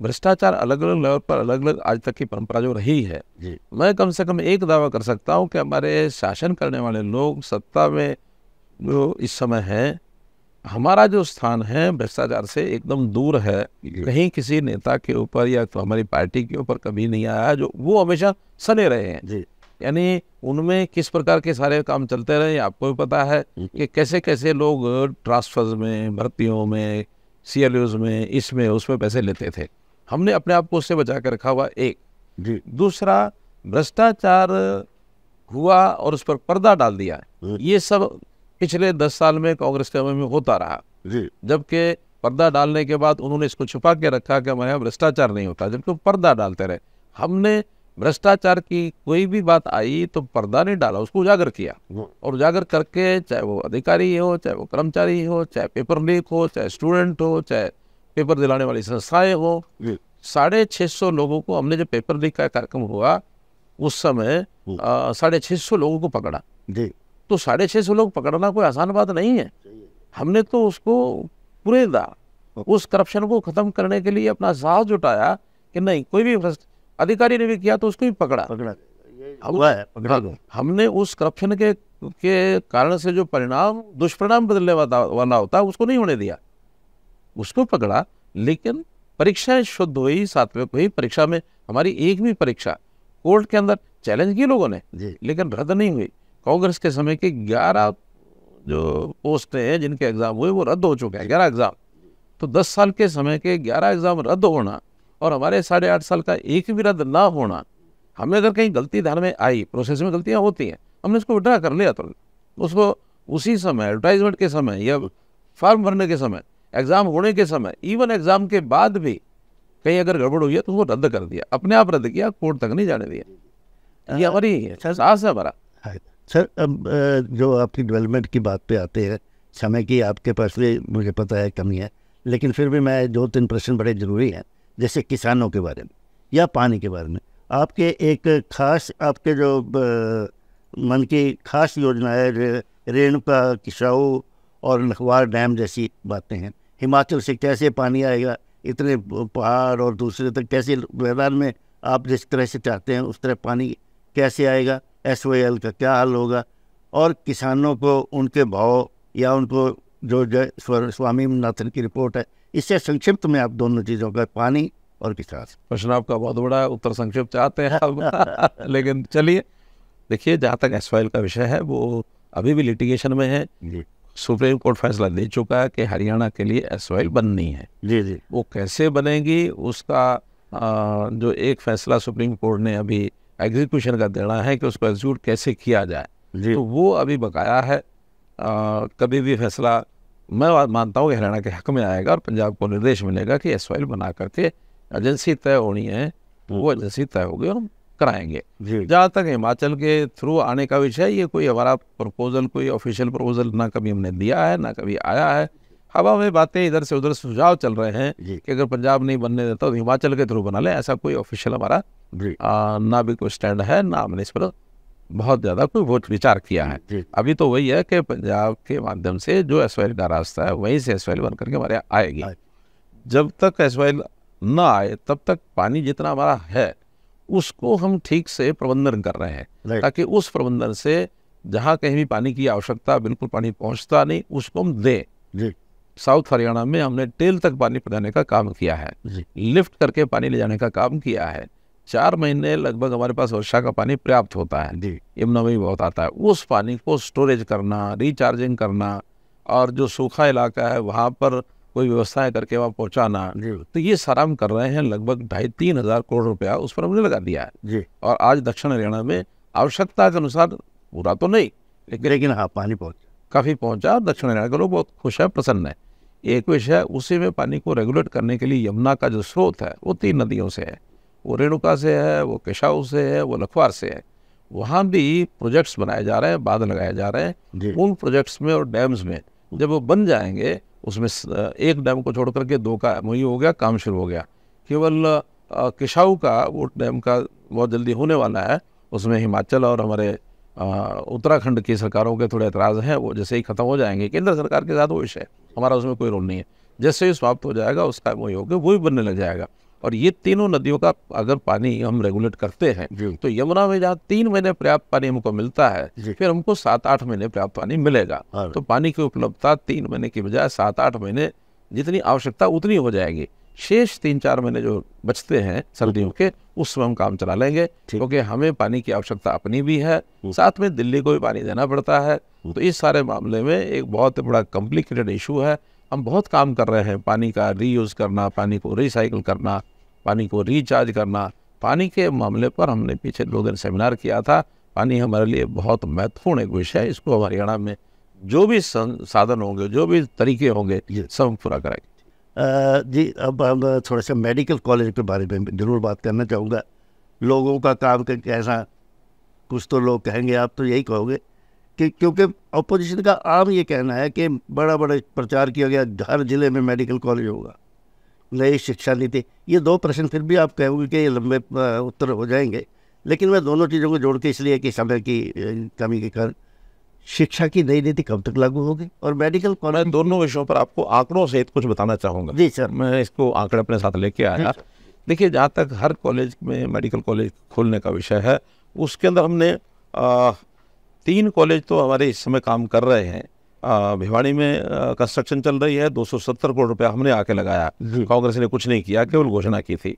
भ्रष्टाचार अलग अलग लेवल पर अलग अलग आज तक की परंपरा जो रही है जी मैं कम से कम एक दावा कर सकता हूँ कि हमारे शासन करने वाले लोग सत्ता में जो इस समय है हमारा जो स्थान है भ्रष्टाचार से एकदम दूर है कहीं किसी नेता के ऊपर या तो हमारी पार्टी के ऊपर कभी नहीं आया जो वो हमेशा सने रहे हैं जी यानी उनमें किस प्रकार के सारे काम चलते रहे आपको भी पता है हम्म। कि कैसे कैसे लोग ट्रांसफर्स में भर्तियों में सी में इसमें उसमें पैसे लेते थे हमने अपने आप को उससे बचा के रखा हुआ एक जी दूसरा भ्रष्टाचार हुआ और उस पर पर्दा डाल दिया हम्म। ये सब पिछले दस साल में कांग्रेस के समय में होता रहा जी जबकि पर्दा डालने के बाद उन्होंने इसको छुपा के रखा कि हमारे यहाँ भ्रष्टाचार नहीं होता जबकि पर्दा डालते रहे हमने भ्रष्टाचार की कोई भी बात आई तो पर्दा नहीं डाला उसको उजागर किया हाँ। और उजागर करके चाहे वो अधिकारी हो चाहे वो कर्मचारी हो चाहे पेपर लीक हो चाहे स्टूडेंट हो चाहे पेपर दिलाने वाली संस्थाएं हो साढ़े छः सौ लोगों को हमने जो पेपर लीक का कार्यक्रम हुआ उस समय हाँ। साढ़े छः सौ लोगों को पकड़ा तो साढ़े छः सौ लोग पकड़ना कोई आसान बात नहीं है हमने तो उसको पूरे दा हाँ। उस करप्शन को खत्म करने के लिए अपना साहस जुटाया कि नहीं कोई भी अधिकारी ने भी किया तो उसको भी पकड़ा पकड़ा हुआ है पकड़ा दो हमने उस करप्शन के के कारण से जो परिणाम दुष्परिणाम बदलने वाला होता है उसको नहीं होने दिया उसको पकड़ा लेकिन परीक्षाएं शुद्ध हुई सातवें को ही परीक्षा में हमारी एक भी परीक्षा कोर्ट के अंदर चैलेंज की लोगों ने लेकिन रद्द नहीं हुई कांग्रेस के समय के ग्यारह जो पोस्ट हैं जिनके एग्जाम हुए वो रद्द हो चुके हैं ग्यारह एग्जाम तो दस साल के समय के ग्यारह एग्जाम रद्द होना और हमारे साढ़े आठ साल का एक भी रद्द ना होना हमें अगर कहीं गलती ध्यान में आई प्रोसेस में गलतियाँ होती हैं हमने उसको विड्रा कर लिया तो उसको उसी समय एडवर्टाइजमेंट के समय या फॉर्म भरने के समय एग्ज़ाम होने के समय इवन एग्ज़ाम के बाद भी कहीं अगर गड़बड़ हुई है तो उसको रद्द कर दिया अपने आप रद्द किया कोर्ट तक नहीं जाने दिया ये हमारी सास है हमारा हाँ, सर अब जो आपकी डेवलपमेंट की बात पे आते हैं समय की आपके पास भी मुझे पता है कमी है लेकिन फिर भी मैं दो तीन प्रश्न बड़े ज़रूरी हैं जैसे किसानों के बारे में या पानी के बारे में आपके एक खास आपके जो मन की खास योजना है रेणुका किसाऊ और नखवार डैम जैसी बातें हैं हिमाचल से कैसे पानी आएगा इतने पहाड़ और दूसरे तक कैसे मैदान में आप जिस तरह से चाहते हैं उस तरह पानी कैसे आएगा एस का क्या हाल होगा और किसानों को उनके भाव या उनको जो जय स्वामी नाथन की रिपोर्ट है इससे संक्षिप्त में आप दोनों चीज़ों का पानी और विकास प्रश्न आपका बहुत बड़ा उत्तर संक्षिप्त चाहते हैं आप लेकिन चलिए देखिए जहाँ तक एस का विषय है वो अभी भी लिटिगेशन में है जी सुप्रीम कोर्ट फैसला दे चुका है कि हरियाणा के लिए एस बननी है जी जी वो कैसे बनेगी उसका आ, जो एक फैसला सुप्रीम कोर्ट ने अभी एग्जीक्यूशन का देना है कि उसको एग्जीक्यूट कैसे किया जाए जी तो वो अभी बकाया है आ, कभी भी फैसला मैं मानता हूँ कि हरियाणा के हक में आएगा और पंजाब को निर्देश मिलेगा कि एस बना करके एजेंसी तय होनी है वो हम्म। एजेंसी तय होगी और हम कराएंगे जहाँ तक हिमाचल के थ्रू आने का विषय ये कोई हमारा प्रपोजल कोई ऑफिशियल प्रपोजल ना कभी हमने दिया है ना कभी आया है हवा में बातें इधर से उधर सुझाव चल रहे हैं कि अगर पंजाब नहीं बनने देता तो हिमाचल के थ्रू बना लें ऐसा कोई ऑफिशियल हमारा ना भी कोई स्टैंड है ना हमने इस पर बहुत ज़्यादा कोई बहुत विचार किया है अभी तो वही है कि पंजाब के माध्यम से जो एस का रास्ता है वहीं से एस बन के हमारे आएगी जब तक एस ना आए तब तक पानी जितना हमारा है उसको हम ठीक से प्रबंधन कर रहे हैं ताकि उस प्रबंधन से जहाँ कहीं भी पानी की आवश्यकता बिल्कुल पानी पहुँचता नहीं उसको हम दें साउथ हरियाणा में हमने टेल तक पानी पहुँचाने का काम किया है लिफ्ट करके पानी ले जाने का काम किया है चार महीने लगभग हमारे पास वर्षा का पानी पर्याप्त होता है जी यमुना में भी बहुत आता है उस पानी को स्टोरेज करना रिचार्जिंग करना और जो सूखा इलाका है वहाँ पर कोई व्यवस्थाएं करके वहाँ पहुँचाना तो ये सारा हम कर रहे हैं लगभग ढाई तीन हज़ार करोड़ रुपया उस पर हमने लगा दिया है जी और आज दक्षिण हरियाणा में आवश्यकता के अनुसार पूरा तो नहीं लेकिन लेकिन हाँ पानी पहुँच काफ़ी पहुँचा और दक्षिण हरियाणा के लोग बहुत खुश है प्रसन्न है एक विषय उसी में पानी को रेगुलेट करने के लिए यमुना का जो स्रोत है वो तीन नदियों से है वो रेणुका से है वो केशाऊ से है वो लखवार से है वहाँ भी प्रोजेक्ट्स बनाए जा रहे हैं बांध लगाए जा रहे हैं उन प्रोजेक्ट्स में और डैम्स में जब वो बन जाएंगे उसमें एक डैम को छोड़ करके दो का मुहैया हो गया काम शुरू हो गया केवल किशाऊ का वो डैम का बहुत जल्दी होने वाला है उसमें हिमाचल और हमारे उत्तराखंड की सरकारों के थोड़े एतराज़ हैं वो जैसे ही ख़त्म हो जाएंगे केंद्र सरकार के साथ वो विषय है हमारा उसमें कोई रोल नहीं है जैसे ही समाप्त हो जाएगा उसका हो गया वो भी बनने लग जाएगा और ये तीनों नदियों का अगर पानी हम रेगुलेट करते हैं तो यमुना में जहाँ तीन महीने पर्याप्त पानी हमको मिलता है फिर हमको सात आठ महीने पर्याप्त पानी मिलेगा हाँ। तो पानी की उपलब्धता तीन महीने की बजाय सात आठ महीने जितनी आवश्यकता उतनी हो जाएगी शेष तीन चार महीने जो बचते हैं सर्दियों के उसमें हम काम चला लेंगे क्योंकि हमें पानी की आवश्यकता अपनी भी है हम्म। साथ में दिल्ली को भी पानी देना पड़ता है हम्म। तो इस सारे मामले में एक बहुत बड़ा कॉम्प्लिकेटेड इशू है हम बहुत काम कर रहे हैं पानी का रीयूज़ करना पानी को रिसाइकिल करना पानी को रिचार्ज करना पानी के मामले पर हमने पीछे दो दिन सेमिनार किया था पानी हमारे लिए बहुत महत्वपूर्ण एक विषय है इसको हरियाणा में जो भी साधन होंगे जो भी तरीके होंगे ये सब पूरा कराएंगे जी अब हम थोड़ा सा मेडिकल कॉलेज के बारे में ज़रूर बात करना चाहूँगा लोगों का काम कर कुछ तो लोग कहेंगे आप तो यही कहोगे कि क्योंकि अपोजिशन का आम ये कहना है कि बड़ा बड़ा प्रचार किया गया हर ज़िले में मेडिकल कॉलेज होगा नई शिक्षा नीति ये दो प्रश्न फिर भी आप कहोगे कि लंबे उत्तर हो जाएंगे लेकिन मैं दोनों चीज़ों को जोड़ के इसलिए कि समय की कमी के कारण शिक्षा की नई नीति कब तक लागू होगी और मेडिकल कॉलेज दोनों विषयों पर आपको आंकड़ों से कुछ बताना चाहूँगा जी सर मैं इसको आंकड़े अपने साथ लेके आया देखिए जहाँ तक हर कॉलेज में मेडिकल कॉलेज खोलने का विषय है उसके अंदर हमने आ, तीन कॉलेज तो हमारे इस समय काम कर रहे हैं भिवाड़ी में कंस्ट्रक्शन चल रही है 270 करोड़ रुपया हमने आके लगाया कांग्रेस ने कुछ नहीं किया केवल घोषणा की थी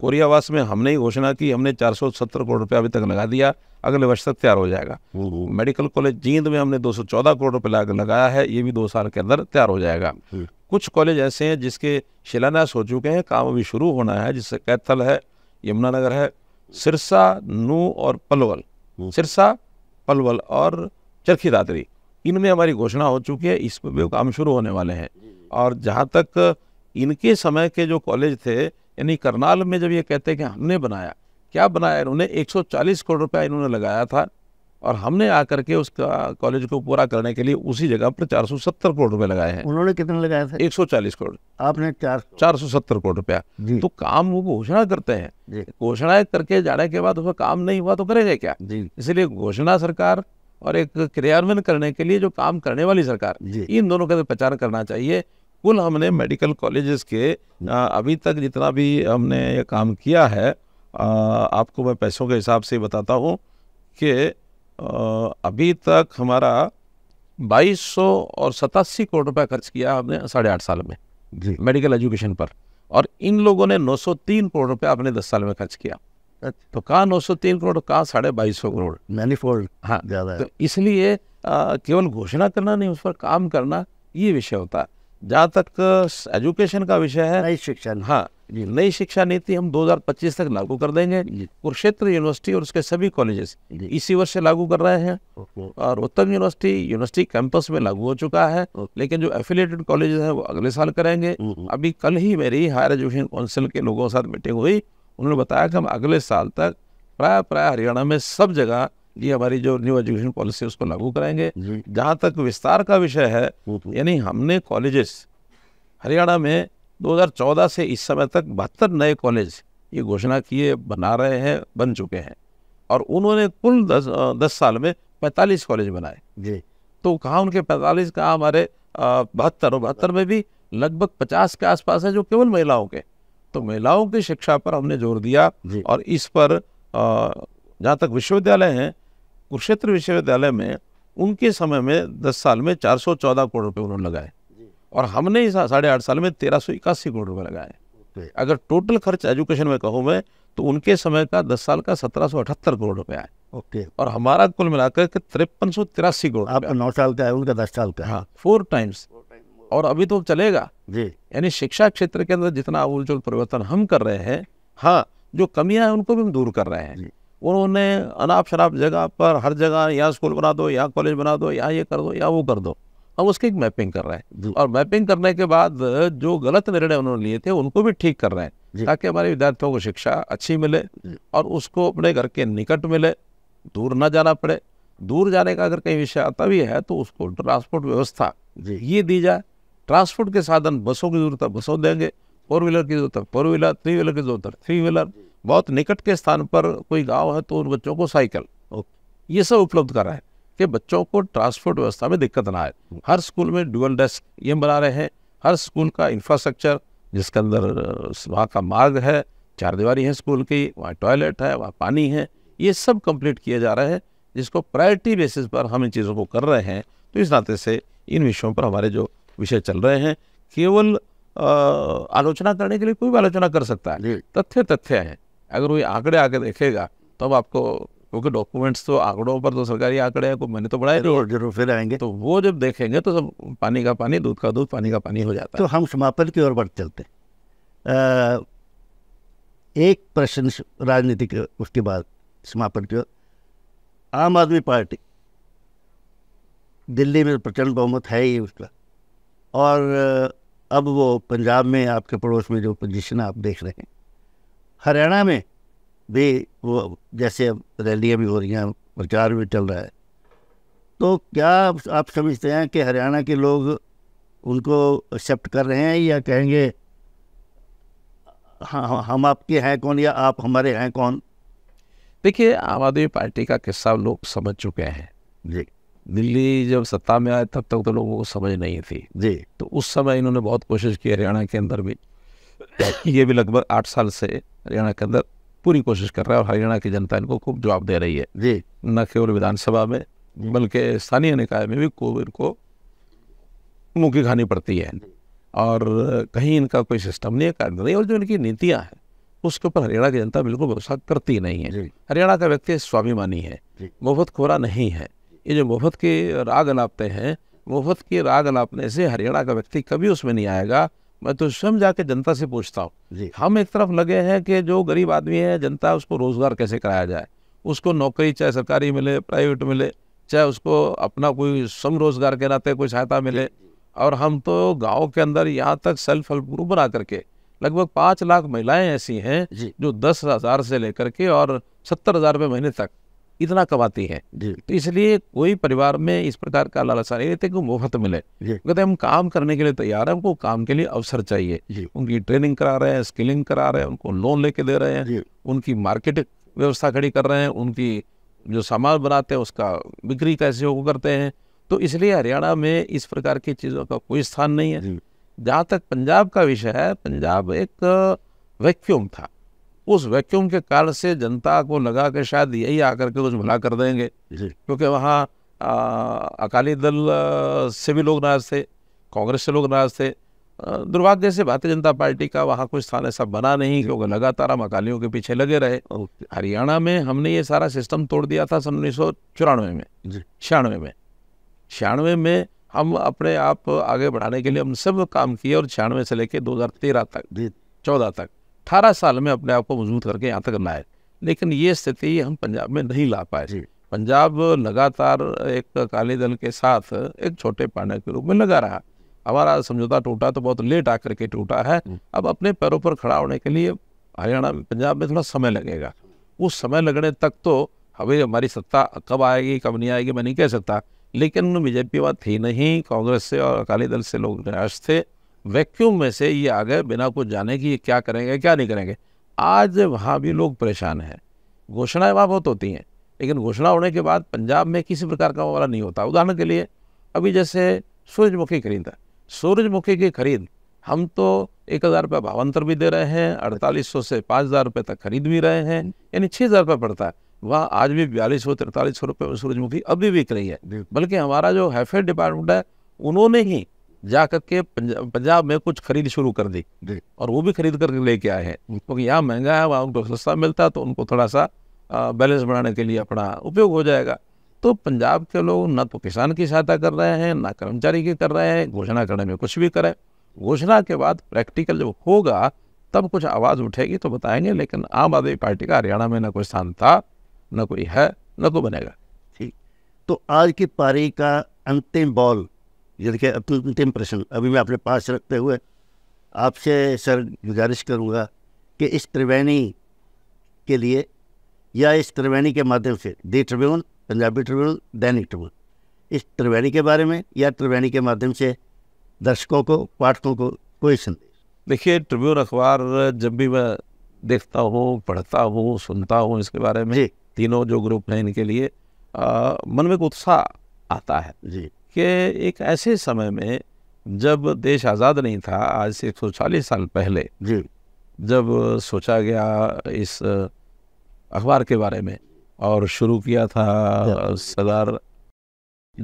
कोरियावास में हमने ही घोषणा की हमने 470 करोड़ रुपया अभी तक लगा दिया अगले वर्ष तक तैयार हो जाएगा हम्म। मेडिकल कॉलेज जींद में हमने 214 करोड़ रुपया लगाया है ये भी दो साल के अंदर तैयार हो जाएगा कुछ कॉलेज ऐसे हैं जिसके शिलान्यास हो चुके हैं काम अभी शुरू होना है जिससे कैथल है यमुनानगर है सिरसा नू और पलवल हम्म। सिरसा पलवल और चरखी दादरी इनमें हमारी घोषणा हो चुकी है इसमें भी काम शुरू होने वाले हैं और जहाँ तक इनके समय के जो कॉलेज थे यानी करनाल में जब ये कहते हैं कि हमने बनाया क्या बनाया इन्होंने 140 करोड़ रुपया इन्होंने लगाया था और हमने आकर के उस कॉलेज को पूरा करने के लिए उसी जगह पर 470 करोड़ रुपए लगाए हैं उन्होंने कितने लगाया था 140 करोड़ आपने चार चार सौ सत्तर करोड़ रुपया तो काम वो घोषणा करते हैं घोषणा करके जाने के बाद उसका काम नहीं हुआ तो करेगा क्या इसलिए घोषणा सरकार और एक क्रियान्वयन करने के लिए जो काम करने वाली सरकार इन दोनों का प्रचार करना चाहिए कुल हमने मेडिकल कॉलेजेस के अभी तक जितना भी हमने ये काम किया है आ, आपको मैं पैसों के हिसाब से बताता हूँ कि अभी तक हमारा 2200 और सतासी करोड़ रुपया खर्च किया हमने साढ़े आठ साल में जी मेडिकल एजुकेशन पर और इन लोगों ने 903 करोड़ रुपया अपने 10 साल में खर्च किया तो कहाँ नौ सौ तीन करोड़ कहाँ साढ़े बाईस सौ करोड़ मैनीफोल्ड हाँ ज़्यादा तो इसलिए केवल घोषणा करना नहीं उस पर काम करना ये विषय होता है जहाँ तक एजुकेशन का विषय है नई शिक्षा हाँ नई शिक्षा नीति हम 2025 तक लागू कर देंगे कुरुक्षेत्र यूनिवर्सिटी और उसके सभी कॉलेजेस इसी वर्ष से लागू कर रहे हैं और उत्तम यूनिवर्सिटी यूनिवर्सिटी कैंपस में लागू हो चुका है लेकिन जो एफिलेटेड कॉलेजेस हैं वो अगले साल करेंगे हम्म, हम्म। अभी कल ही मेरी हायर एजुकेशन काउंसिल के लोगों के साथ मीटिंग हुई उन्होंने बताया कि हम अगले साल तक प्राय प्राय हरियाणा में सब जगह ये हमारी जो न्यू एजुकेशन पॉलिसी उसको लागू कराएंगे जहाँ तक विस्तार का विषय है तो यानी हमने कॉलेजेस हरियाणा में 2014 से इस समय तक बहत्तर नए कॉलेज ये घोषणा किए बना रहे हैं बन चुके हैं और उन्होंने कुल दस, दस साल में पैंतालीस कॉलेज बनाए जी तो कहाँ उनके पैंतालीस कहाँ हमारे बहत्तर और बहत्तर में भी लगभग पचास के आसपास है जो केवल महिलाओं के तो महिलाओं की शिक्षा पर हमने जोर दिया और इस पर जहाँ तक विश्वविद्यालय हैं कुरुक्षेत्र विश्वविद्यालय में उनके समय में दस साल में चार सौ चौदह करोड़ रुपये उन्होंने लगाए और हमने इस साढ़े आठ साल में तेरह सौ इक्यासी करोड़ रुपये लगाए अगर टोटल खर्च एजुकेशन में कहूँ मैं तो उनके समय का दस साल का सत्रह सौ अठहत्तर करोड़ रुपया है ओके और हमारा कुल मिलाकर के तिरपन सौ तिरासी करोड़ आपका नौ साल का है उनका दस साल का हाँ फोर टाइम्स और अभी तो चलेगा जी यानी शिक्षा क्षेत्र के अंदर जितना अमूल परिवर्तन हम कर रहे हैं हाँ जो कमियां हैं उनको भी हम दूर कर रहे हैं उन्होंने अनाप शराब जगह पर हर जगह या स्कूल बना दो यहाँ कॉलेज बना दो या ये कर दो या वो कर दो हम उसकी एक मैपिंग कर रहे हैं और मैपिंग करने के बाद जो गलत निर्णय उन्होंने लिए थे उनको भी ठीक कर रहे हैं ताकि हमारे विद्यार्थियों को शिक्षा अच्छी मिले और उसको अपने घर के निकट मिले दूर ना जाना पड़े दूर जाने का अगर कहीं विषय आता भी है तो उसको ट्रांसपोर्ट व्यवस्था ये दी जाए ट्रांसपोर्ट के साधन बसों की जरूरत है बसों देंगे फोर व्हीलर की जरूरत है फोर व्हीलर थ्री व्हीलर की जरूरत है थ्री व्हीलर बहुत निकट के स्थान पर कोई गाँव है तो उन बच्चों को साइकिल ये सब उपलब्ध करा है कि बच्चों को ट्रांसपोर्ट व्यवस्था में दिक्कत ना आए हर स्कूल में डुअल डेस्क ये बना रहे हैं हर स्कूल का इंफ्रास्ट्रक्चर जिसके अंदर वहाँ का मार्ग है चार दीवारी है स्कूल की वहाँ टॉयलेट है वहाँ पानी है ये सब कंप्लीट किया जा रहा है जिसको प्रायोरिटी बेसिस पर हम इन चीज़ों को कर रहे हैं तो इस नाते से इन विषयों पर हमारे जो विषय चल रहे हैं केवल आलोचना करने के लिए कोई भी आलोचना कर सकता है तथ्य तथ्य है अगर कोई आंकड़े आके देखेगा तो अब आपको क्योंकि डॉक्यूमेंट्स तो आंकड़ों पर तो सरकारी आंकड़े हैं मैंने तो बढ़ाए जरूर तो जरूर फिर आएंगे तो वो जब देखेंगे तो सब पानी का पानी दूध का दूध पानी का पानी हो जाता तो है तो हम समापन की ओर बढ़ चलते हैं एक प्रश्न राजनीतिक उसके बाद समापन की ओर आम आदमी पार्टी दिल्ली में प्रचंड बहुमत है ही उसका और अब वो पंजाब में आपके पड़ोस में जो पोजिशन आप देख रहे हैं हरियाणा में भी वो जैसे अब रैलियाँ भी हो रही हैं प्रचार भी चल रहा है तो क्या आप समझते हैं कि हरियाणा के लोग उनको एक्सेप्ट कर रहे हैं या कहेंगे हाँ, हाँ हम आपके हैं कौन या आप हमारे हैं कौन देखिए आम आदमी पार्टी का किस्सा लोग समझ चुके हैं जी दिल्ली जब सत्ता में आए तब तक तो लोगों को समझ नहीं थी जी तो उस समय इन्होंने बहुत कोशिश की हरियाणा के अंदर भी ये भी लगभग आठ साल से हरियाणा के अंदर पूरी कोशिश कर रहा है और हरियाणा की जनता इनको खूब जवाब दे रही है जी न केवल विधानसभा में बल्कि स्थानीय निकाय में भी कोविड को मुँह की खानी पड़ती है और कहीं इनका कोई सिस्टम नहीं है कार्य नहीं और जो इनकी नीतियाँ हैं उसके ऊपर हरियाणा की जनता बिल्कुल भरोसा करती नहीं है हरियाणा का व्यक्ति स्वाभिमानी है मुफ्त खोरा नहीं है ये जो मुफ्त के राग नापते हैं मुफ्त के राग नापने से हरियाणा का व्यक्ति कभी उसमें नहीं आएगा मैं तो स्वयं जाके जनता से पूछता हूँ हम एक तरफ लगे हैं कि जो गरीब आदमी है जनता उसको रोज़गार कैसे कराया जाए उसको नौकरी चाहे सरकारी मिले प्राइवेट मिले चाहे उसको अपना कोई सम रोजगार के नाते कोई सहायता मिले और हम तो गांव के अंदर यहाँ तक सेल्फ हेल्प ग्रुप बना करके लगभग पाँच लाख महिलाएं ऐसी हैं जो दस हज़ार से लेकर के और सत्तर हज़ार रुपये महीने तक इतना कमाती है तो इसलिए कोई परिवार में इस प्रकार का लालसा नहीं रहते कि मुफ्त मिले कहते हम काम करने के लिए तैयार है उनको काम के लिए अवसर चाहिए उनकी ट्रेनिंग करा रहे हैं स्किलिंग करा रहे हैं उनको लोन लेके दे रहे हैं उनकी मार्केट व्यवस्था खड़ी कर रहे हैं उनकी जो सामान बनाते हैं उसका बिक्री कैसे वो करते हैं तो इसलिए हरियाणा में इस प्रकार की चीज़ों का कोई स्थान नहीं है जहाँ तक पंजाब का विषय है पंजाब एक वैक्यूम था उस वैक्यूम के कारण से जनता को लगा कि शायद यही आकर के कुछ भला कर देंगे क्योंकि वहाँ अकाली दल से भी लोग नाराज थे कांग्रेस से लोग नाराज थे दुर्भाग्य से भारतीय जनता पार्टी का वहाँ कोई स्थान ऐसा बना नहीं क्योंकि लगातार हम अकालियों के पीछे लगे रहे हरियाणा में हमने ये सारा सिस्टम तोड़ दिया था सन उन्नीस में छियानवे में छियानवे में हम अपने आप आगे बढ़ाने के लिए हम सब काम किए और छियानवे से लेकर तेरह तक चौदह तक अट्ठारह साल में अपने आप को मजबूत करके यहाँ तक लाए लेकिन ये स्थिति हम पंजाब में नहीं ला पाए पंजाब लगातार एक अकाली दल के साथ एक छोटे पाने के रूप में लगा रहा हमारा समझौता टूटा तो बहुत लेट आकर के टूटा है हम्म। अब अपने पैरों पर खड़ा होने के लिए हरियाणा पंजाब में थोड़ा समय लगेगा उस समय लगने तक तो हमें हमारी सत्ता कब आएगी कब नहीं आएगी मैं नहीं कह सकता लेकिन बीजेपी वहाँ थी नहीं कांग्रेस से और अकाली दल से लोग निराश थे वैक्यूम में से ये आ गए बिना कुछ जाने कि ये क्या करेंगे क्या नहीं करेंगे आज वहाँ भी लोग परेशान हैं घोषणाएँ वहाँ बहुत होती हैं लेकिन घोषणा होने के बाद पंजाब में किसी प्रकार का मामला नहीं होता उदाहरण के लिए अभी जैसे सूरजमुखी खरीद सूरजमुखी की खरीद हम तो एक हज़ार रुपये भावंतर भी दे रहे हैं अड़तालीस सौ से पाँच हज़ार रुपये तक खरीद भी रहे हैं यानी छः हज़ार रुपये पड़ता है वह आज भी बयालीस सौ तिरतालीस सौ रुपये में सूरजमुखी अभी बिक रही है बल्कि हमारा जो हैफेड डिपार्टमेंट है उन्होंने ही जा करके पंजाब में कुछ खरीद शुरू कर दी और वो भी खरीद कर लेके आए हैं क्योंकि यहाँ महंगा है वहाँ उनको सस्ता मिलता तो उनको थोड़ा सा बैलेंस बनाने के लिए अपना उपयोग हो जाएगा तो पंजाब के लोग ना तो किसान की सहायता कर रहे हैं ना कर्मचारी की कर रहे हैं घोषणा करने में कुछ भी करें घोषणा के बाद प्रैक्टिकल जब होगा तब कुछ आवाज़ उठेगी तो बताएंगे लेकिन आम आदमी पार्टी का हरियाणा में ना कोई स्थान था न कोई है न कोई बनेगा ठीक तो आज की पारी का अंतिम बॉल ये देखिए अपनी तो अंतिम प्रश्न अभी मैं अपने पास रखते हुए आपसे सर गुजारिश करूँगा कि इस त्रिवेणी के लिए या इस त्रिवेणी के माध्यम से the Tribune Punjabi Tribune Dainik Tribune इस त्रिवेणी के बारे में या त्रिवेणी के माध्यम से दर्शकों को पाठकों को कोई संदेश देखिए ट्रिब्यून अखबार जब भी मैं देखता हूँ पढ़ता हूँ सुनता हूँ इसके बारे में तीनों जो ग्रुप हैं इनके लिए आ, मन में एक उत्साह आता है जी कि एक ऐसे समय में जब देश आज़ाद नहीं था आज से एक चालीस साल पहले जी जब सोचा गया इस अखबार के बारे में और शुरू किया था सरदार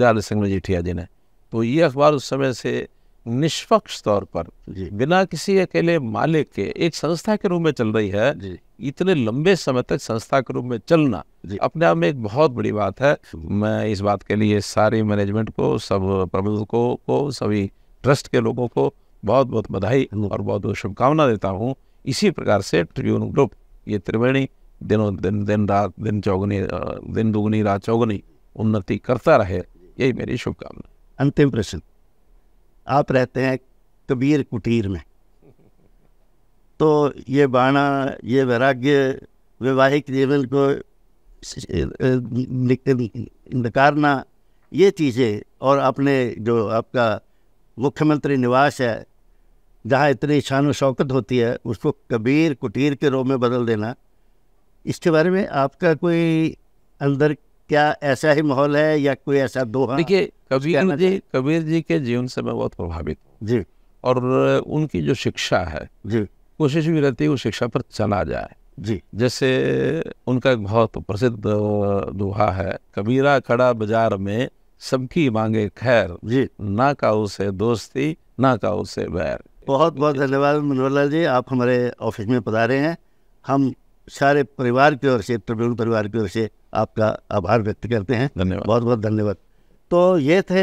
लाल सिंह मजीठिया जी ने तो ये अखबार उस समय से निष्पक्ष तौर पर बिना किसी अकेले मालिक के एक संस्था के रूप में चल रही है इतने लंबे समय तक संस्था के रूप में चलना अपने आप में एक बहुत बड़ी बात है मैं इस बात के लिए सारी मैनेजमेंट को सब प्रबंधकों को सभी ट्रस्ट के लोगों को बहुत बहुत बधाई और बहुत बहुत शुभकामना देता हूँ इसी प्रकार से ट्रिब्यून ग्रुप ये त्रिवेणी दिनों दिन दिन रात दिन चौगनी दिन दोगुनी रात चौगनी उन्नति करता रहे यही मेरी शुभकामना अंतिम प्रश्न आप रहते हैं कबीर कुटीर में तो ये बाणा ये वैराग्य वैवाहिक जीवन को नकारना ये चीज़ें और अपने जो आपका मुख्यमंत्री निवास है जहाँ इतनी शान शौकत होती है उसको कबीर कुटीर के रूप में बदल देना इसके बारे में आपका कोई अंदर क्या ऐसा ही माहौल है या कोई ऐसा दोहा देखिए कबीर जी कबीर जी के जीवन से मैं बहुत प्रभावित जी और उनकी जो शिक्षा है जी कोशिश भी रहती है उस शिक्षा पर चला जाए जी जैसे उनका एक बहुत प्रसिद्ध दोहा है कबीरा खड़ा बाजार में सबकी मांगे खैर जी ना का उसे दोस्ती ना का उसे बैर बहुत बहुत धन्यवाद मनोहरलाल जी आप हमारे ऑफिस में पधारे हैं हम सारे परिवार की ओर से त्रिभुवन परिवार की ओर से आपका आभार व्यक्त करते हैं धन्यवाद बहुत बहुत धन्यवाद तो ये थे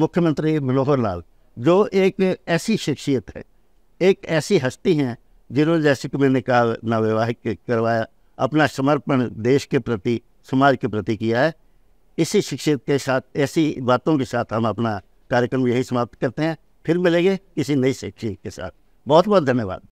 मुख्यमंत्री मनोहर लाल जो एक ऐसी शख्सियत है एक ऐसी हस्ती हैं जिन्होंने जैसे कि मैंने कहा नवैवाहिक करवाया अपना समर्पण देश के प्रति समाज के प्रति किया है इसी शिक्षित के साथ ऐसी बातों के साथ हम अपना कार्यक्रम यही समाप्त करते हैं फिर मिलेंगे किसी नई शिक्षित के साथ बहुत बहुत धन्यवाद